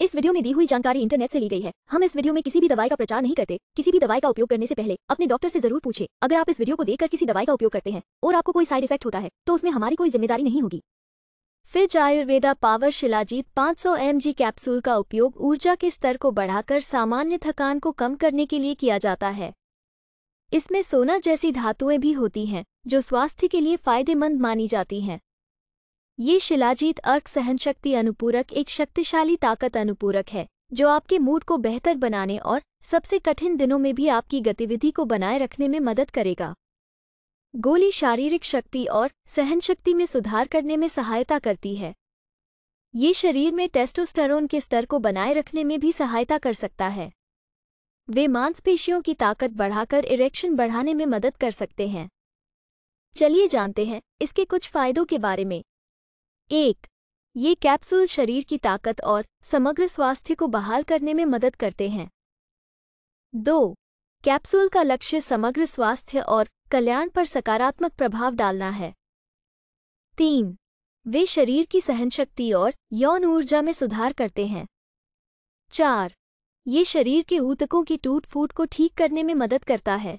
इस वीडियो में दी हुई जानकारी इंटरनेट से ली गई है हम इस वीडियो में किसी भी दवाई का प्रचार नहीं करते किसी भी दवाई का उपयोग करने से पहले अपने डॉक्टर से जरूर पूछे अगर आप इस वीडियो को देखकर किसी दवाई का उपयोग करते हैं और आपको कोई साइड इफेक्ट होता है तो उसमें हमारी कोई जिम्मेदारी नहीं होगी फिज आयुर्वेदा पावर शिलाजीत 500 सौ कैप्सूल का उपयोग ऊर्जा के स्तर को बढ़ाकर सामान्य थकान को कम करने के लिए किया जाता है इसमें सोना जैसी धातुएं भी होती हैं जो स्वास्थ्य के लिए फायदेमंद मानी जाती हैं ये शिलाजीत अर्क सहन शक्ति अनुपूरक एक शक्तिशाली ताकत अनुपूरक है जो आपके मूड को बेहतर बनाने और सबसे कठिन दिनों में भी आपकी गतिविधि को बनाए रखने में मदद करेगा गोली शारीरिक शक्ति और सहन शक्ति में सुधार करने में सहायता करती है ये शरीर में टेस्टोस्टेरोन के स्तर को बनाए रखने में भी सहायता कर सकता है वे मांसपेशियों की ताकत बढ़ाकर इरेक्शन बढ़ाने में मदद कर सकते हैं चलिए जानते हैं इसके कुछ फायदों के बारे में एक ये कैप्सूल शरीर की ताकत और समग्र स्वास्थ्य को बहाल करने में मदद करते हैं दो कैप्सूल का लक्ष्य समग्र स्वास्थ्य और कल्याण पर सकारात्मक प्रभाव डालना है तीन वे शरीर की सहनशक्ति और यौन ऊर्जा में सुधार करते हैं चार ये शरीर के ऊतकों की टूट फूट को ठीक करने में मदद करता है